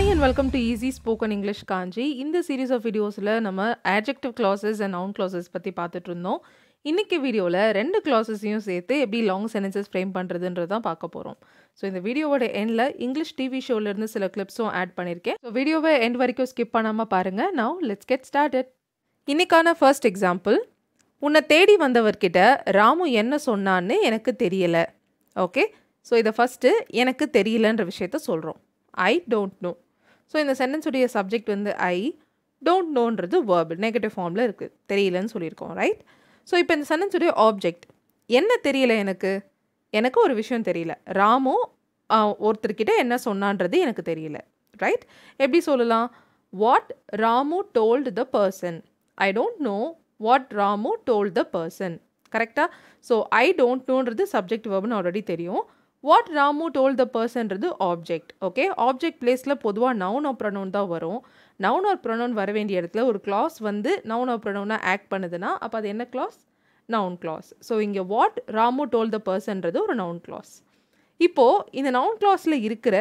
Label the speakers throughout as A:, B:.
A: Hi and welcome to easy spoken English Kanchi இந்த series of வீடியோஸில் நம்ம objective clauses and noun clauses பற்றி பார்த்துட்டு இருந்தோம் இன்றைக்கி வீடியோவில் ரெண்டு கிளாஸஸையும் சேர்த்து எப்படி லாங் சென்டென்சஸ் ஃப்ரேம் பண்ணுறதுன்றது தான் பார்க்க போகிறோம் ஸோ இந்த வீடியோவோட எண்டில் இங்கிலீஷ் டிவி ஷோலேருந்து சில கிளிப்ஸும் ஆட் பண்ணியிருக்கேன் ஸோ வீடியோவை எண்ட் வரைக்கும் ஸ்கிப் பண்ணாமல் பாருங்கள் நவ் லெட்ஸ் கெட் ஸ்டார்டட் இன்றைக்கான ஃபர்ஸ்ட் எக்ஸாம்பிள் உன்னை தேடி வந்தவர்கிட்ட ராமு என்ன சொன்னான்னு எனக்கு தெரியலை ஓகே ஸோ இதை ஃபஸ்ட்டு எனக்கு தெரியலன்ற விஷயத்த சொல்கிறோம் ஐ டோன்ட் நோ ஸோ இந்த சென்டென்ஸுடைய சப்ஜெக்ட் வந்து ஐ டோன்ட் நோன்றது வேர்பு நெகட்டிவ் ஃபார்மில் இருக்குது தெரியலன்னு சொல்லியிருக்கோம் ரைட் ஸோ இப்போ இந்த சென்டென்ஸுடைய ஆப்ஜெக்ட் என்ன தெரியல எனக்கு எனக்கு ஒரு விஷயம் தெரியல ராமோ ஒருத்தர்கிட்ட என்ன சொன்னான்றது எனக்கு தெரியல ரைட் எப்படி சொல்லலாம் what Ramu told the person I don't know what Ramu told the person கரெக்டாக ஸோ ஐ டோன்ட் நோன்றது சப்ஜெக்ட் வேர்புன்னு ஆல்ரெடி தெரியும் வாட் ராமு டோல் த பர்சன்றது ஆப்ஜெக்ட் ஓகே ஆப்ஜெக்ட் பிளேஸில் பொதுவாக நவுன் ஆர் ப்ரொனவுன் தான் வரும் நவுன் ஆர் ப்ரொனவுன் வர வேண்டிய இடத்துல ஒரு கிளாஸ் வந்து நவுன் ஆர் ப்ரொனவுனாக ஆக்ட் பண்ணுதுன்னா அப்போ அது என்ன கிளாஸ் நவுன் கிளாஸ் ஸோ இங்கே வாட் ராமு டோல் த பர்சன்றது ஒரு நவுன் கிளாஸ் இப்போது இந்த நவுன் கிளாஸில் இருக்கிற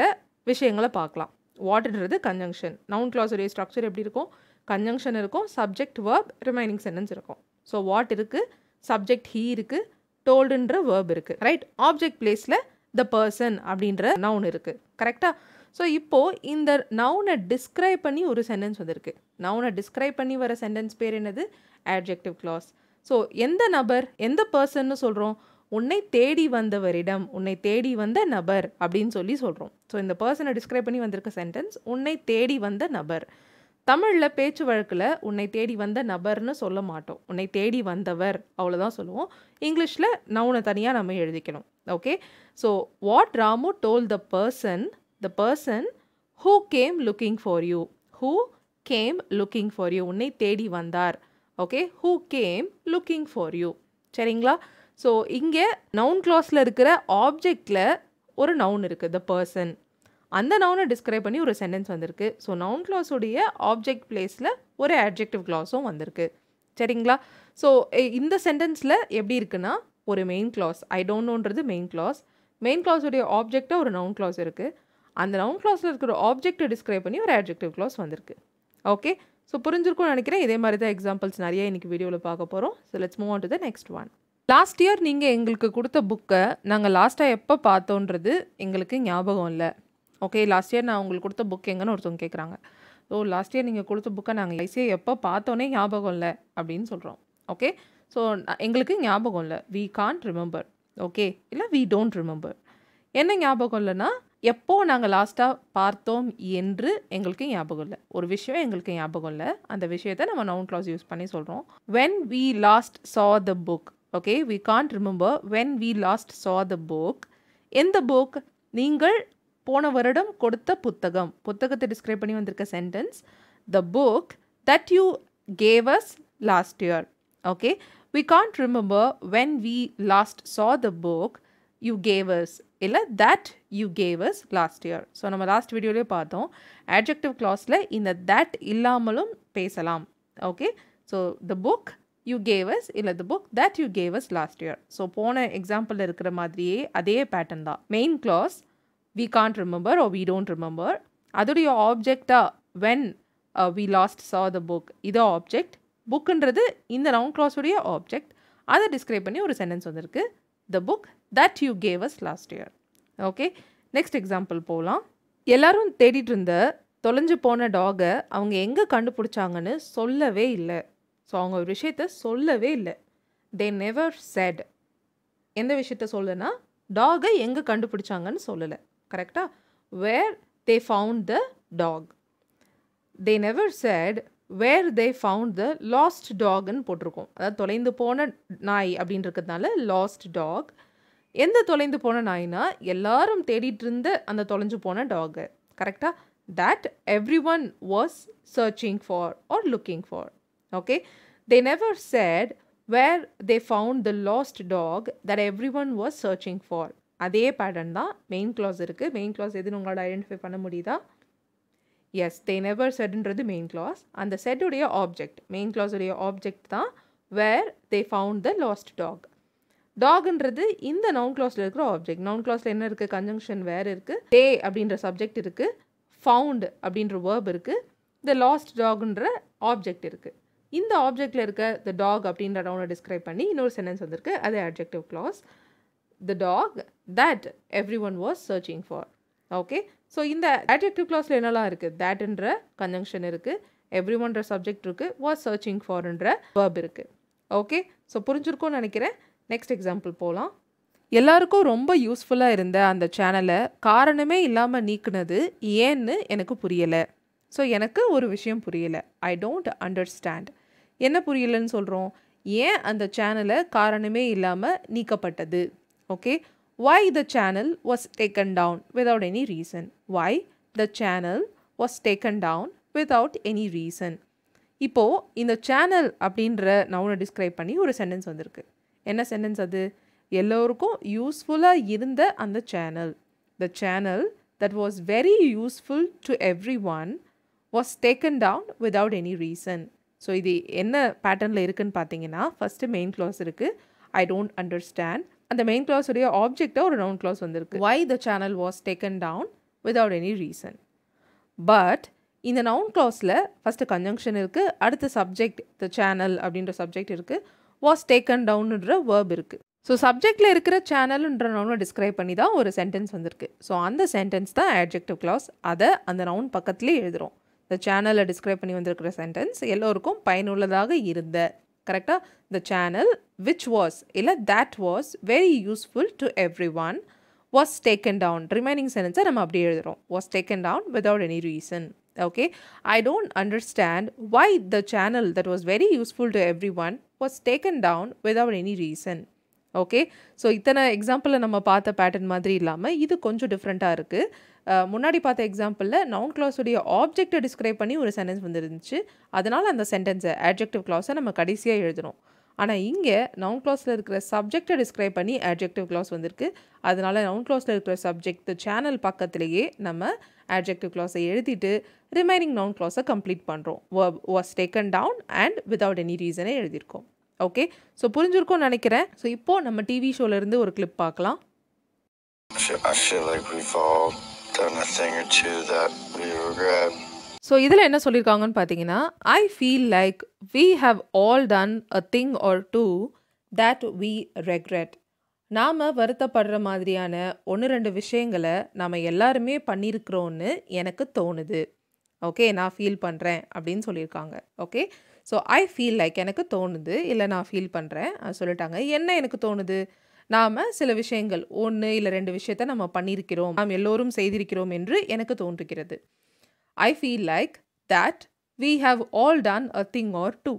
A: விஷயங்களை பார்க்கலாம் வாட்ன்றது கன்ஜங்ஷன் நவுன் கிளாஸுடைய ஸ்ட்ரக்சர் எப்படி இருக்கும் கன்ஜங்ஷன் இருக்கும் சப்ஜெக்ட் வேர்ப் ரிமைனிங் சென்டென்ஸ் இருக்கும் ஸோ வாட் இருக்குது சப்ஜெக்ட் ஹீ இருக்குது டோல்டுன்ற வேர்ப் இருக்குது ரைட் ஆப்ஜெக்ட் பிளேஸில் த பர்சன் அப்படின்ற நவுன் இருக்குது கரெக்டாக ஸோ இப்போது இந்த நவுனை டிஸ்கிரைப் பண்ணி ஒரு சென்டென்ஸ் வந்திருக்கு நவுனை டிஸ்கிரைப் பண்ணி வர சென்டென்ஸ் பேர் என்னது ஆப்ஜெக்டிவ் கிளாஸ் ஸோ எந்த நபர் எந்த பர்சன்னு சொல்கிறோம் உன்னை தேடி வந்தவரிடம் உன்னை தேடி வந்த நபர் அப்படின்னு சொல்லி சொல்கிறோம் ஸோ இந்த பர்சனை டிஸ்கிரைப் பண்ணி வந்திருக்க சென்டென்ஸ் உன்னை தேடி வந்த நபர் தமிழில் பேச்சு வழக்கில் உன்னை தேடி வந்த நபர்னு சொல்ல மாட்டோம் உன்னை தேடி வந்தவர் அவ்வளோதான் சொல்லுவோம் இங்கிலீஷில் நவுனை தனியாக நம்ம எழுதிக்கணும் okay so what Ramu told the person the person who came looking for you who came looking for you உன்னை தேடி வந்தார் okay who came looking for you சரிங்களா ஸோ இங்கே நவுன் கிளாஸில் இருக்கிற ஆப்ஜெக்டில் ஒரு நவுன் இருக்குது த பர்சன் அந்த நவுனை டிஸ்கிரைப் பண்ணி ஒரு சென்டென்ஸ் வந்திருக்கு ஸோ நவுன் கிளாஸுடைய ஆப்ஜெக்ட் பிளேஸில் ஒரு ஆப்ஜெக்டிவ் கிளாஸும் வந்திருக்கு சரிங்களா ஸோ இந்த சென்டென்ஸில் எப்படி இருக்குன்னா ஒரு மெயின் கிளாஸ் ஐ டோன்ட் நோன்றது மெயின் கிளாஸ் மெயின் கிளாஸுடைய ஆப்ஜெக்டாக ஒரு நவுன் கிளாஸ் இருக்குது அந்த நவுன் கிளாஸில் இருக்கிற ஆப்ஜெக்டை டிஸ்கிரைப் பண்ணி ஒரு ஆப்ஜெக்டிவ் கிளாஸ் வந்திருக்கு ஓகே ஸோ புரிஞ்சிருக்கும்னு நினைக்கிறேன் இதே மாதிரி தான் எக்ஸாம்பிள்ஸ் நிறைய இன்றைக்கி வீடியோவில் பார்க்க போகிறோம் so let's move on to the next one last year நீங்கள் எங்களுக்கு கொடுத்த புக்கை நாங்கள் லாஸ்ட்டாக எப்போ பார்த்தோன்றது எங்களுக்கு ஞாபகம் இல்லை ஓகே லாஸ்ட் இயர் நான் உங்களுக்கு கொடுத்த புக் எங்கன்னு ஒருத்தவங்க கேட்குறாங்க ஸோ லாஸ்ட் இயர் நீங்கள் கொடுத்த புக்கை நாங்கள் ஐசியை எப்போ பார்த்தோன்னே ஞாபகம் இல்லை அப்படின்னு சொல்கிறோம் ஓகே ஸோ எங்களுக்கு ஞாபகம் இல்லை வி கான்ட் ரிமெம்பர் ஓகே இல்லை வி டோன்ட் ரிமெம்பர் என்ன ஞாபகம் இல்லைன்னா எப்போது நாங்கள் லாஸ்ட்டாக பார்த்தோம் என்று எங்களுக்கு ஞாபகம் இல்லை ஒரு விஷயம் எங்களுக்கு ஞாபகம் இல்லை அந்த விஷயத்தை நம்ம நவுன் கிளாஸ் யூஸ் பண்ணி சொல்கிறோம் when we last saw the book okay we can't remember when we last saw the book எந்த புக் நீங்கள் போன வருடம் கொடுத்த புத்தகம் புத்தகத்தை டிஸ்கிரைப் பண்ணி வந்திருக்க sentence the book that you gave us last year okay we can't remember when we last saw the book you gave us இல்லை that you gave us last year so நம்ம லாஸ்ட் வீடியோலேயே பார்த்தோம் adjective கிளாஸில் இந்த that இல்லாமலும் பேசலாம் okay so the book you gave us இல்லை the book that you gave us last year so போன எக்ஸாம்பிளில் இருக்கிற மாதிரியே அதே பேட்டர்ன் தான் main class we can't remember oh we don't remember அதோடைய ஆப்ஜெக்டாக when we last saw the book இதோ ஆப்ஜெக்ட் புக்குன்றது இந்த ரவுண்ட் கிளாஸுடைய ஆப்ஜெக்ட் அதை டிஸ்கிரைப் பண்ணி ஒரு சென்டென்ஸ் வந்திருக்கு the book that you gave us last year okay next example போகலாம் எல்லாரும் தேடிட்டு இருந்த தொலைஞ்சு போன டாகை அவங்க எங்கே கண்டுபிடிச்சாங்கன்னு சொல்லவே இல்லை ஸோ அவங்க ஒரு விஷயத்த சொல்லவே இல்லை தே நெவர் சேட் எந்த விஷயத்த சொல்லுன்னா டாகை எங்கே கண்டுபிடிச்சாங்கன்னு சொல்லலை கரெக்டாக where they found the dog they never said where they found the lost டாக்னு போட்டிருக்கோம் அதாவது தொலைந்து போன நாய் அப்படின்னு இருக்கிறதுனால லாஸ்ட் டாக் எந்த தொலைந்து போன நாய்னா எல்லாரும் தேடிட்டு இருந்த அந்த தொலைஞ்சு போன டாகு கரெக்டாக that everyone was searching for or looking for okay they never said where they found the lost dog that everyone was searching for அதே பேட்டர்ன் தான் மெயின் கிளாஸ் இருக்குது மெயின் கிளாஸ் எதுன்னு உங்களால் identify பண்ண முடியுதா yes they நெவர் செட்ன்றது main class அந்த செட்டுடைய ஆப்ஜெக்ட் மெயின் கிளாஸுடைய ஆப்ஜெக்ட் தான் where they found the lost dog டாக்ன்றது இந்த நவுன் கிளாஸில் இருக்கிற ஆப்ஜெக்ட் நவுன் கிளாஸில் என்ன இருக்குது கன்ஜங்ஷன் வேர் இருக்குது டே அப்படின்ற சப்ஜெக்ட் இருக்குது ஃபவுண்ட் அப்படின்ற வேர்ப் இருக்குது த லாஸ்ட் டாக்ன்ற ஆப்ஜெக்ட் இருக்குது இந்த ஆப்ஜெக்டில் இருக்க த டாக் அப்படின்ற நவுனை டிஸ்கிரைப் பண்ணி இன்னொரு சென்டென்ஸ் வந்திருக்கு அது adjective class dog dog everyone was searching for okay so இந்த ஆட்ஜெக்டிவ் கிளாஸில் என்னெல்லாம் இருக்குது தேட்ன்ற கன்ஜங்ஷன் இருக்குது எவ்ரி ஒன்ற சப்ஜெக்ட் இருக்குது வாஸ் சர்ச்சிங் ஃபார்ன்ற வேர்ப் இருக்குது ஓகே ஸோ புரிஞ்சிருக்கோன்னு நினைக்கிறேன் நெக்ஸ்ட் எக்ஸாம்பிள் போகலாம் எல்லாருக்கும் ரொம்ப யூஸ்ஃபுல்லாக இருந்த அந்த சேனலை காரணமே இல்லாமல் நீக்குனது ஏன்னு எனக்கு புரியலை ஸோ எனக்கு ஒரு விஷயம் புரியலை ஐ டோன்ட் அண்டர்ஸ்டாண்ட் என்ன புரியலைன்னு சொல்கிறோம் ஏன் அந்த சேனலை காரணமே இல்லாமல் நீக்கப்பட்டது okay why the channel was taken down without any reason why the channel was taken down without any reason இப்போது இந்த சேனல் அப்படின்ற நவுனை டிஸ்கிரைப் பண்ணி ஒரு சென்டென்ஸ் வந்திருக்கு என்ன சென்டென்ஸ் அது எல்லோருக்கும் யூஸ்ஃபுல்லாக இருந்த அந்த channel the channel that was very useful to everyone was taken down without any reason so இது என்ன பேட்டர்னில் இருக்குதுன்னு பார்த்தீங்கன்னா ஃபஸ்ட்டு மெயின் க்ளாஸ் இருக்குது ஐ டோன்ட் அண்டர்ஸ்டாண்ட் அந்த மெயின் உடைய ஆப்ஜெக்டாக ஒரு ரவுண்ட் கிளாஸ் வந்திருக்கு why the channel was taken down without any reason but இந்த நவுன் கிளாஸில் ஃபஸ்ட்டு கன்ஜங்ஷன் இருக்குது அடுத்த சப்ஜெக்ட் த சேனல் அப்படின்ற சப்ஜெக்ட் இருக்குது வாஸ் டேக்கன் டவுன்ன்ற வேர்ப் இருக்குது ஸோ சப்ஜெக்டில் இருக்கிற சேனல்ன்ற நவுனை டிஸ்கிரைப் பண்ணி தான் ஒரு சென்டென்ஸ் வந்திருக்கு ஸோ அந்த சென்டென்ஸ் தான் ஆப்ஜெக்டிவ் கிளாஸ் அதை அந்த நவுன் பக்கத்துலேயே எழுதுகிறோம் இந்த சேனலை டிஸ்கிரைப் பண்ணி வந்திருக்கிற சென்டென்ஸ் எல்லோருக்கும் பயனுள்ளதாக இருந்த கரெக்டாக இந்த சேனல் which was இல்லை that was very useful to everyone was taken down remaining சென்டென்ஸை நம்ம அப்படியே எழுதுகிறோம் was taken down without any reason okay i don't understand why the channel that was very useful to everyone was taken down without any reason okay so இத்தனை எக்ஸாம்பிளில் நம்ம பார்த்த pattern மாதிரி இல்லாமல் இது கொஞ்சம் டிஃப்ரெண்ட்டாக இருக்குது முன்னாடி பார்த்த எக்ஸாம்பிளில் நவுன் கிளாஸுடைய ஆப்ஜெக்டை டிஸ்கிரைப் பண்ணி ஒரு சென்டென்ஸ் வந்துருந்துச்சு அதனால் அந்த சென்டென்ஸை ஆப்ஜெக்டிவ் கிளாஸை நம்ம கடைசியாக எழுதணும் ஆனால் இங்கே நவுன் கிளாஸில் இருக்கிற சப்ஜெக்டை டிஸ்கிரைப் பண்ணி ஆட்ஜெக்டிவ் கிளாஸ் வந்திருக்கு அதனால் நவுன் கிளாஸில் இருக்கிற சப்ஜெக்ட் சேனல் பக்கத்திலேயே நம்ம ஆட்ஜெக்டிவ் கிளாஸை எழுதிட்டு ரிமைனிங் நவுன் கிளாஸை கம்ப்ளீட் பண்ணுறோம் was taken down and without any ரீசனே எழுதியிருக்கோம் ஓகே ஸோ புரிஞ்சிருக்கும்னு நினைக்கிறேன் ஸோ இப்போது நம்ம டிவி ஷோலேருந்து ஒரு கிளிப் பார்க்கலாம் I feel like we've all done a thing or two that we regret. So இதில் என்ன சொல்லியிருக்காங்கன்னு பார்த்தீங்கன்னா I feel like we have all done a thing or two that we regret நாம் வருத்தப்படுற மாதிரியான ஒன்று ரெண்டு விஷயங்களை நாம் எல்லாருமே பண்ணியிருக்கிறோன்னு எனக்கு தோணுது ஓகே நான் ஃபீல் பண்ணுறேன் அப்படின்னு சொல்லியிருக்காங்க okay so I feel like எனக்கு தோணுது இல்லை நான் ஃபீல் பண்ணுறேன் சொல்லிட்டாங்க என்ன எனக்கு தோணுது நாம் சில விஷயங்கள் ஒன்று இல்லை ரெண்டு விஷயத்த நம்ம பண்ணியிருக்கிறோம் நாம் எல்லோரும் செய்திருக்கிறோம் என்று எனக்கு தோன்றுகிறது I feel like that we have all done a thing or two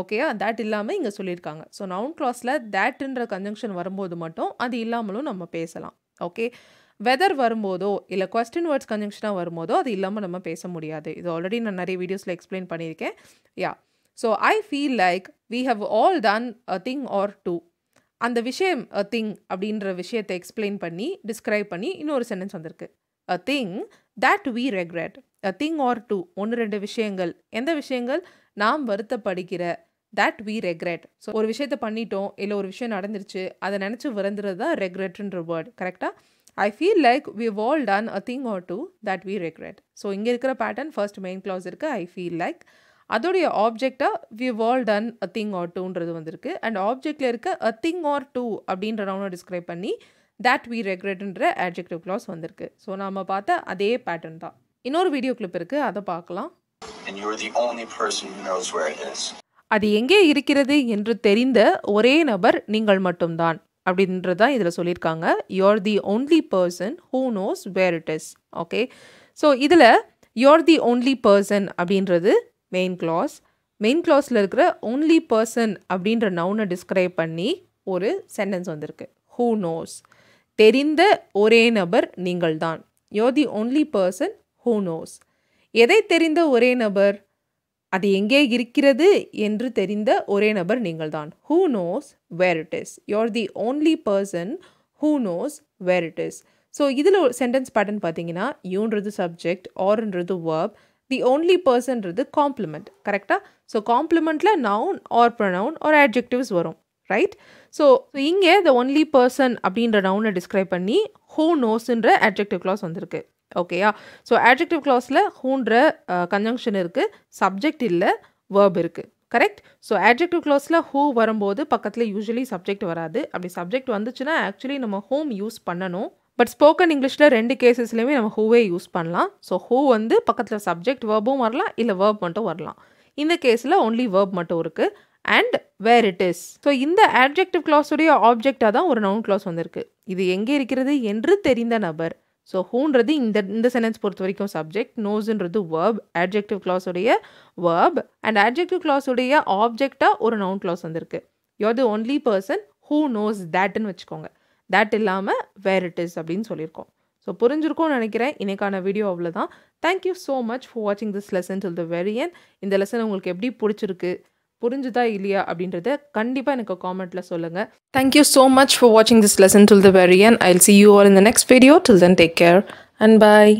A: ஓகேயா தேட் இல்லாமல் இங்கே சொல்லியிருக்காங்க ஸோ நவுன் க்ளாஸில் தேட்ன்ற கன்ஜங்ஷன் வரும்போது மட்டும் அது இல்லாமலும் நம்ம பேசலாம் ஓகே வெதர் வரும்போதோ இல்லை கொஸ்டின் வேர்ட்ஸ் கன்ஜங்ஷனாக வரும்போதோ அது இல்லாமல் நம்ம பேச முடியாது இது ஆல்ரெடி நான் நிறைய வீடியோஸில் எக்ஸ்பிளைன் பண்ணியிருக்கேன் yeah so I feel like we have all done a thing or two அந்த விஷயம் அ திங் அப்படின்ற விஷயத்தை எக்ஸ்பிளைன் பண்ணி டிஸ்கிரைப் பண்ணி இன்னொரு சென்டென்ஸ் வந்திருக்கு a thing that we regret thing or two ஒன்று ரெண்டு விஷயங்கள் எந்த விஷயங்கள் நாம் வருத்தப்படுகிற தட் வி ரெக்ரெட் ஸோ ஒரு விஷயத்த பண்ணிட்டோம் இல்லை ஒரு விஷயம் நடந்துருச்சு அதை நினச்சி வருந்துறது தான் ரெக்ரெட்ன்ற வேர்ட் கரெக்டாக I feel like we all done a thing or two that we regret so இங்கே இருக்கிற பேட்டர்ன் ஃபர்ஸ்ட் மெயின் க்ளாஸ் இருக்குது ஐ ஃபீல் லைக் அதோடைய ஆப்ஜெக்டாக we all done a thing or டூன்றது வந்திருக்கு அண்ட் ஆப்ஜெக்டில் இருக்க அ திங் ஆர் டூ அப்படின்ற நவுனை டிஸ்கிரைப் பண்ணி தட் வி ரெக்ரெட்ன்ற ஆப்ஜெக்டிவ் க்ளாஸ் வந்திருக்கு ஸோ நாம் பார்த்த அதே பேட்டர்ன் தான் இன்னொரு வீடியோ கிளிப் இருக்குது அதை பார்க்கலாம் அது எங்கே இருக்கிறது என்று தெரிந்த ஒரே நபர் நீங்கள் மட்டும்தான் அப்படின்றது தான் இதில் சொல்லியிருக்காங்க your the only person who knows where it is okay so இதில் யுவர் தி ஓன்லி பர்சன் அப்படின்றது மெயின் கிளாஸ் மெயின் கிளாஸில் இருக்கிற ஓன்லி பர்சன் அப்படின்ற நவுனை டிஸ்கிரைப் பண்ணி ஒரு சென்டென்ஸ் வந்திருக்கு ஹூ நோஸ் தெரிந்த ஒரே நபர் நீங்கள் தான் your the only person who knows எதை தெரிந்த ஒரே நபர் அது எங்கே இருக்கிறது என்று தெரிந்த ஒரே நபர் நீங்கள்தான் who knows where it is you're the only person who knows where it is so இதில் ஒரு சென்டென்ஸ் பேட்டர்ன் பார்த்தீங்கன்னா யூன்றது சப்ஜெக்ட் ஆர்ன்றது வேர்ப் தி ஓன்லி பர்சன்றது காம்ப்ளிமெண்ட் கரெக்டாக ஸோ காம்ப்ளிமெண்ட்டில் noun or pronoun or adjectives வரும் ரைட் ஸோ இங்கே த ஒன்லி பர்சன் அப்படின்ற நவுனை டிஸ்கிரைப் பண்ணி ஹூ நோஸ்ன்ற அட்ஜெக்டிவ் கிளாஸ் வந்திருக்கு ஓகேயா ஸோ அட்ஜெக்டிவ் கிளாஸில் ஹூன்ற கன்ஜங்ஷன் இருக்குது சப்ஜெக்ட் இல்லை வேர்ப் இருக்குது கரெக்ட் ஸோ அட்ஜெக்டிவ் கிளாஸில் ஹூ வரும்போது பக்கத்தில் யூஸ்வலி சப்ஜெக்ட் வராது அப்படி சப்ஜெக்ட் வந்துச்சுன்னா ஆக்சுவலி நம்ம ஹோம் யூஸ் பண்ணணும் பட் ஸ்போக்கன் இங்கிலீஷில் ரெண்டு கேசஸ்லேயுமே நம்ம ஹூவே யூஸ் பண்ணலாம் ஸோ ஹூ வந்து பக்கத்தில் சப்ஜெக்ட் வேர்பும் வரலாம் இல்லை வேர்ப் மட்டும் வரலாம் இந்த கேஸில் ஒன்லி வேர்ப் மட்டும் இருக்குது and where it is so இந்த ஆப்ஜெக்டிவ் கிளாஸுடைய ஆப்ஜெக்டாக தான் ஒரு நவுன் கிளாஸ் வந்திருக்கு இது எங்கே இருக்கிறது என்று தெரிந்த நபர் ஸோ ஹூன்றது இந்த இந்த சென்டென்ஸ் பொறுத்த வரைக்கும் சப்ஜெக்ட் நோஸ்ன்றது வேர்ப் ஆப்ஜெக்டிவ் கிளாஸுடைய வேர்ப் அண்ட் ஆப்ஜெக்டிவ் கிளாஸுடைய ஆப்ஜெக்டாக ஒரு நவுன் கிளாஸ் வந்திருக்கு your the only person who knows தேட்டுன்னு வச்சுக்கோங்க தேட் இல்லாமல் வேர் இட் இஸ் அப்படின்னு சொல்லியிருக்கோம் ஸோ புரிஞ்சிருக்கும்னு நினைக்கிறேன் இன்றைக்கான வீடியோ அவ்வளோதான் தேங்க்யூ ஸோ மச் ஃபார் வாட்சிங் this lesson till the very end இந்த லெசன் உங்களுக்கு எப்படி பிடிச்சிருக்கு புரிஞ்சுதா இல்லையா அப்படின்றத கண்டிப்பாக எனக்கு காமெண்ட்டில் சொல்லுங்கள் தேங்க்யூ ஸோ மச் ஃபார் வாட்சிங் this lesson till the very and I see you are in the next video till then take care and bye